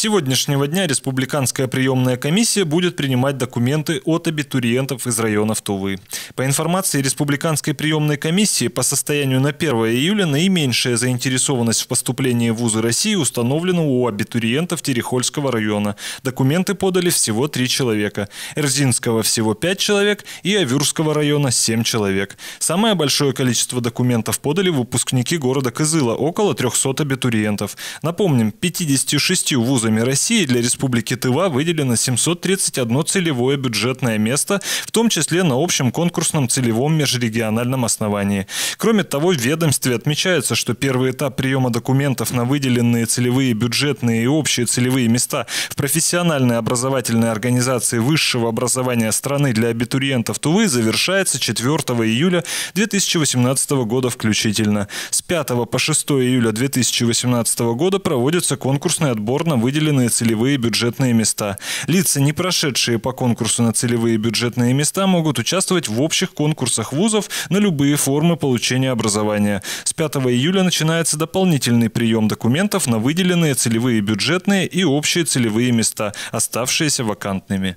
сегодняшнего дня Республиканская приемная комиссия будет принимать документы от абитуриентов из районов Тувы. По информации Республиканской приемной комиссии, по состоянию на 1 июля наименьшая заинтересованность в поступлении в вузы России установлена у абитуриентов Терехольского района. Документы подали всего три человека. Эрзинского всего пять человек и Авюрского района семь человек. Самое большое количество документов подали выпускники города Кызыла – около 300 абитуриентов. Напомним, 56 вузами Минфинами России для Республики Тыва выделено 731 целевое бюджетное место, в том числе на общем конкурсном целевом межрегиональном основании. Кроме того, в ведомстве отмечается, что первый этап приема документов на выделенные целевые бюджетные и общие целевые места в профессиональной образовательной организации высшего образования страны для абитуриентов Тувы завершается 4 июля 2018 года включительно. С 5 по 6 июля 2018 года проводится конкурсный отбор на выделенные выделены целевые бюджетные места. Лица, не прошедшие по конкурсу на целевые бюджетные места, могут участвовать в общих конкурсах вузов на любые формы получения образования. С 5 июля начинается дополнительный прием документов на выделенные целевые бюджетные и общие целевые места, оставшиеся вакантными.